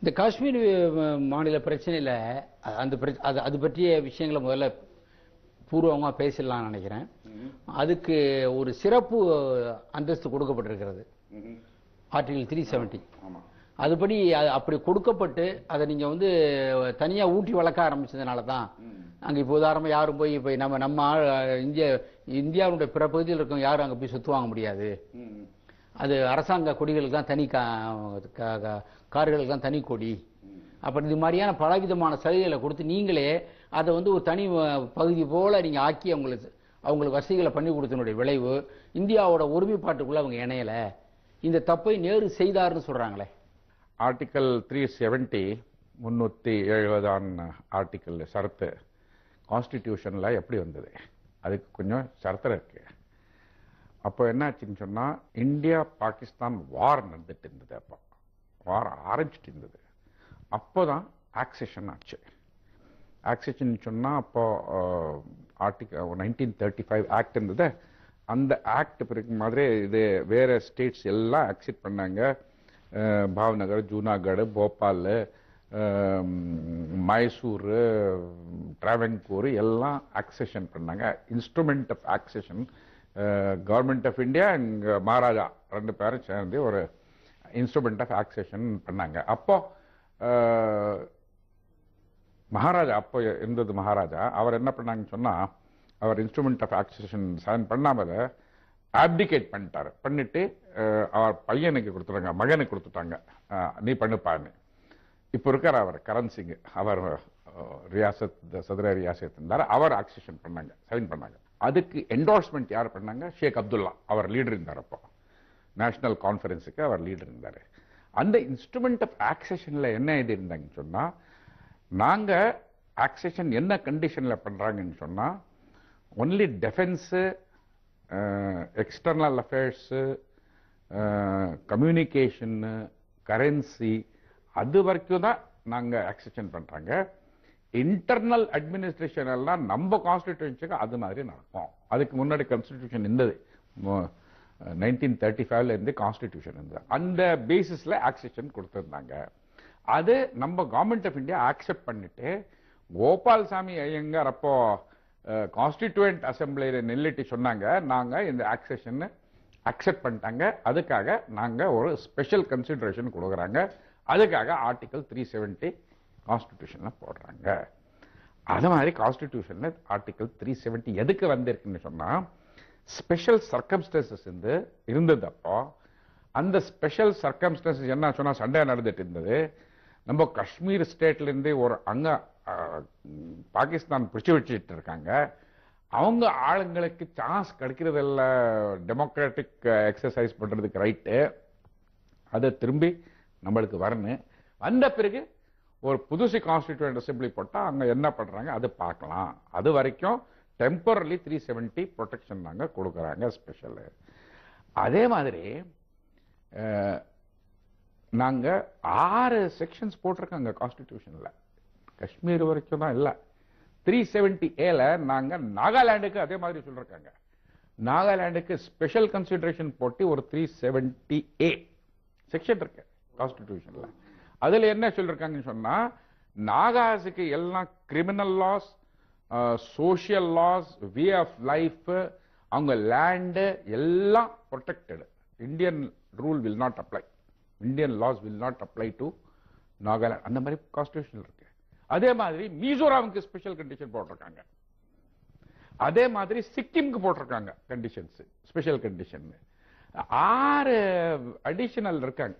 இந்த காஷ்மீர் மாநில பிரச்சனையில் அந்த அது அது பற்றிய விஷயங்களை முதல்ல பூர்வமாக பேசிடலாம்னு நினைக்கிறேன் அதுக்கு ஒரு சிறப்பு அந்தஸ்து கொடுக்கப்பட்டிருக்கிறது ஆர்டிகல் த்ரீ செவன்டி அதுபடி அப்படி கொடுக்கப்பட்டு அதை நீங்கள் வந்து தனியாக ஊட்டி வளர்க்க ஆரம்பிச்சதுனால தான் அங்கே இப்போ உதாரணமாக யாரும் போய் இப்போ நம்ம நம்ம இந்திய இந்தியாவுடைய பிற பகுதியில் இருக்கவங்க யாரும் அங்கே போய் சுற்றுவாங்க வாங்க முடியாது அது அரசாங்க கொடிகளுக்கு தான் தனி கார்களுக்கு தான் தனி கொடி அப்படி இது மாதிரியான பலவிதமான சலுகைகளை கொடுத்து நீங்களே அதை வந்து ஒரு தனி பகுதி போல் நீங்கள் ஆக்கி அவங்களுக்கு அவங்களுக்கு வசதிகளை பண்ணி கொடுத்தனுடைய விளைவு இந்தியாவோட ஒருமைப்பாட்டுக்குள்ளே அவங்க இணையலை இந்த தப்பை நேரு செய்தார்னு சொல்கிறாங்களே ஆர்டிக்கல் த்ரீ செவன்ட்டி முந்நூற்றி எழுபதான ஆர்டிக்கல் சரத்து கான்ஸ்டிடியூஷனில் எப்படி வந்தது அதுக்கு கொஞ்சம் சரத்தில் இருக்குது அப்போ என்னாச்சுன்னு சொன்னால் இந்தியா பாகிஸ்தான் வார் நடந்துட்டு இருந்தது அப்போ வார் ஆரம்பிச்சுட்டு இருந்தது அப்போ தான் ஆக்சேஷன் ஆச்சு ஆக்சேஷன் சொன்னால் அப்போ article nineteen thirty five act இருந்தது அந்த ஆக்ட் பிறகு மாதிரி இது வேறு ஸ்டேட்ஸ் எல்லாம் ஆக்சிட் பண்ணாங்க பாவ்நகர் ஜூனாகடு போபால் மைசூர் ட்ராவன்கூர் எல்லாம் ஆக்சேஷன் பண்ணாங்க instrument of accession government of India இங்கே மகாராஜா ரெண்டு பேரும் சேர்ந்து ஒரு இன்ஸ்ட்ருமெண்ட் ஆஃப் ஆக்சேஷன் பண்ணாங்க அப்போ மகாராஜா அப்போ இருந்தது மகாராஜா அவர் என்ன பண்ணாங்கன்னு சொன்னால் அவர் இன்ஸ்ட்ருமெண்ட் ஆஃப் ஆக்சேஷன் சைன் பண்ணாமல் ஆப்டிகேட் பண்ணிட்டார் பண்ணிட்டு அவர் பையனுக்கு கொடுத்துட்டாங்க மகனுக்கு கொடுத்துட்டாங்க நீ பண்ணுப்பான்னு இப்போ இருக்கார் அவர் கரன்சிங் அவர் ரியாசத் சதுர ரியாசத் இருந்தார் அவர் ஆக்சேஷன் பண்ணாங்க சைன் பண்ணாங்க அதுக்கு என்டோர்ஸ்மெண்ட் யார் பண்ணாங்க ஷேக் அப்துல்லா அவர் லீடர் இருந்தார் அப்போ நேஷனல் கான்ஃபரன்ஸுக்கு அவர் லீடர் இருந்தார் அந்த இன்ஸ்ட்ருமெண்ட் ஆஃப் ஆக்சஷனில் என்ன இருந்தாங்கன்னு சொன்னால் நாங்கள் ஆக்சஷன் என்ன கண்டிஷனில் பண்ணுறாங்கன்னு சொன்னால் ஒன்லி டெஃபென்ஸு எக்ஸ்டர்னல் அஃபேர்ஸு கம்யூனிகேஷன்னு கரன்சி அது வரைக்கும் தான் நாங்கள் ஆக்சஷன் பண்ணுறாங்க இன்டர்னல் அட்மினிஸ்ட்ரேஷன் எல்லாம் நம்ம கான்ஸ்டிடியூன்ஸுக்கு அது மாதிரி நடக்கும் அதுக்கு முன்னாடி கான்ஸ்டிடியூஷன் இருந்தது நைன்டீன் தேர்ட்டி ஃபைவ்ல இருந்து கான்ஸ்டிடியூஷன் இருந்தது அந்த பேசிஸ்ல ஆக்சேஷன் கொடுத்துருந்தாங்க அது நம்ம கவர்மெண்ட் ஆஃப் இந்தியா ஆக்செப்ட் பண்ணிட்டு சாமி ஐயங்கர் அப்போ கான்ஸ்டிடியூன்ட் அசம்பிளியில் நில்லிட்டு சொன்னாங்க நாங்கள் இந்த ஆக்செஷன் அக்செப்ட் பண்ணிட்டாங்க அதுக்காக நாங்கள் ஒரு ஸ்பெஷல் கன்சிடரேஷன் கொடுக்குறாங்க அதுக்காக ஆர்டிகல் த்ரீ செவன்ட்டி கான்ஸ்டியூஷனில் போடுறாங்க அது மாதிரி கான்ஸ்டியூஷனில் ஆர்டிகல் த்ரீ செவன்ட்டி எதுக்கு வந்திருக்குன்னு சொன்னால் ஸ்பெஷல் சர்க்கம்ஸ்டன்சஸ் இருந்து இருந்ததப்போ அந்த ஸ்பெஷல் சர்க்கம்ஸ்டன்சஸ் என்ன சொன்னால் சண்டை நடந்துட்டு இருந்தது நம்ம காஷ்மீர் ஸ்டேட்லேருந்து ஒரு அங்கே பாகிஸ்தான் பிடிச்சி வச்சுட்டு இருக்காங்க அவங்க ஆளுங்களுக்கு சான்ஸ் கிடைக்கிறதில்ல டெமோக்ராட்டிக் எக்ஸசைஸ் பண்ணுறதுக்கு ரைட்டு அதை திரும்பி நம்மளுக்கு வரணும் வந்த பிறகு ஒரு புதுசு கான்ஸ்டிடியூன்ட் அசம்பிளி போட்டால் அங்கே என்ன பண்ணுறாங்க அது பார்க்கலாம் அது வரைக்கும் டெம்பரலி த்ரீ செவன்ட்டி ப்ரொடெக்ஷன் நாங்கள் கொடுக்குறாங்க ஸ்பெஷலு அதே மாதிரி நாங்கள் ஆறு செக்ஷன்ஸ் போட்டிருக்கோம் அங்கே கான்ஸ்டிடியூஷனில் காஷ்மீர் வரைக்கும் தான் இல்லை த்ரீ செவன்ட்டி ஏல நாங்கள் நாகாலாண்டுக்கு அதே மாதிரி சொல்லியிருக்காங்க நாகாலாண்டுக்கு ஸ்பெஷல் கன்சிடரேஷன் போட்டு ஒரு த்ரீ செவன்ட்டி ஏ செக்ஷன் இருக்கு கான்ஸ்டிடியூஷனில் அதுல என்ன சொல்லியிருக்காங்கன்னு சொன்னா நாகாஸுக்கு எல்லாம் criminal laws social laws way of life அவங்க லேண்டு எல்லாம் protected Indian rule will not apply Indian laws will not apply to Nagaland அந்த மாதிரி கான்ஸ்டியூஷன் இருக்கு அதே மாதிரி மிசோராமுக்கு ஸ்பெஷல் கண்டிஷன் போட்டிருக்காங்க அதே மாதிரி சிக்கிம்க்கு போட்டிருக்காங்க கண்டிஷன்ஸ் ஸ்பெஷல் கண்டிஷன் ஆறு அடிஷனல் இருக்காங்க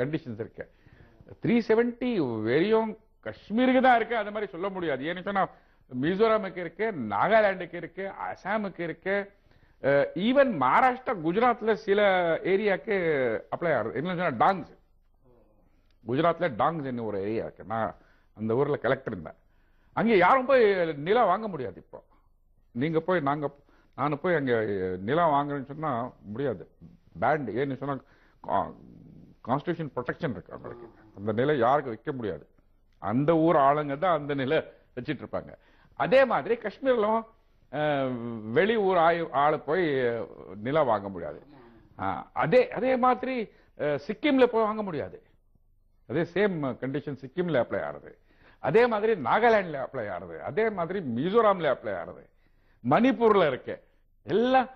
கண்டிஷன்ஸ் இருக்கு த்ரீ செவன்டி வெறியும் காஷ்மீருக்கு தான் இருக்கு அந்த மாதிரி சொல்ல முடியாது ஏன்னு சொன்னா மிசோரமுக்கு இருக்கு நாகாலாண்டுக்கு இருக்கு அசாமுக்கு இருக்கு ஈவன் மகாராஷ்டிரா குஜராத்ல சில ஏரியாக்கு அப்ளை ஆகுது என்ன சொன்னா டாங்ஸ் குஜராத்ல டாங்ஸ் என்ன ஒரு ஏரியா இருக்கு நான் அந்த ஊர்ல கலெக்டர் இருந்தேன் அங்கே யாரும் போய் நிலம் வாங்க முடியாது இப்போ நீங்க போய் நாங்க நான் போய் அங்கே நிலம் வாங்குறேன்னு சொன்னா முடியாது பேண்ட் ஏன்னு சொன்னா கான்ஸ்டியூஷன் ப்ரொடெக்ஷன் இருக்கு அவங்களுக்கு அந்த நிலை யாருக்கு வைக்க முடியாது அந்த ஊர் ஆளுங்க தான் அந்த நிலை வச்சுட்டு இருப்பாங்க அதே மாதிரி காஷ்மீர்லும் வெளி ஊர் ஆளு போய் நிலம் வாங்க முடியாது அதே அதே மாதிரி சிக்கிம்ல போய் வாங்க முடியாது அதே சேம் கண்டிஷன் சிக்கிம்ல அப்ளை ஆறுது அதே மாதிரி நாகாலாண்டில் அப்ளை ஆறுது அதே மாதிரி மிசோராம்ல அப்ளை ஆறுது மணிப்பூர்ல இருக்கு எல்லாம்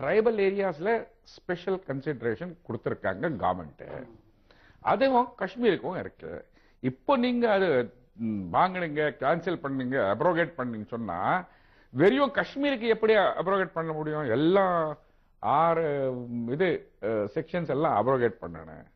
ட்ரைபல் ஏரியாஸில் ஸ்பெஷல் கன்சிடரேஷன் கொடுத்துருக்காங்க கவர்மெண்ட்டு அதுவும் காஷ்மீருக்கும் இருக்கு இப்போ நீங்கள் அது வாங்கினீங்க கேன்சல் பண்ணீங்க அப்ரோகேட் பண்ணுங்க சொன்னால் வெறும் காஷ்மீருக்கு எப்படி அப்ரோகேட் பண்ண முடியும் எல்லாம் ஆறு இது செக்ஷன்ஸ் எல்லாம் அப்ரோகேட் பண்ணணும்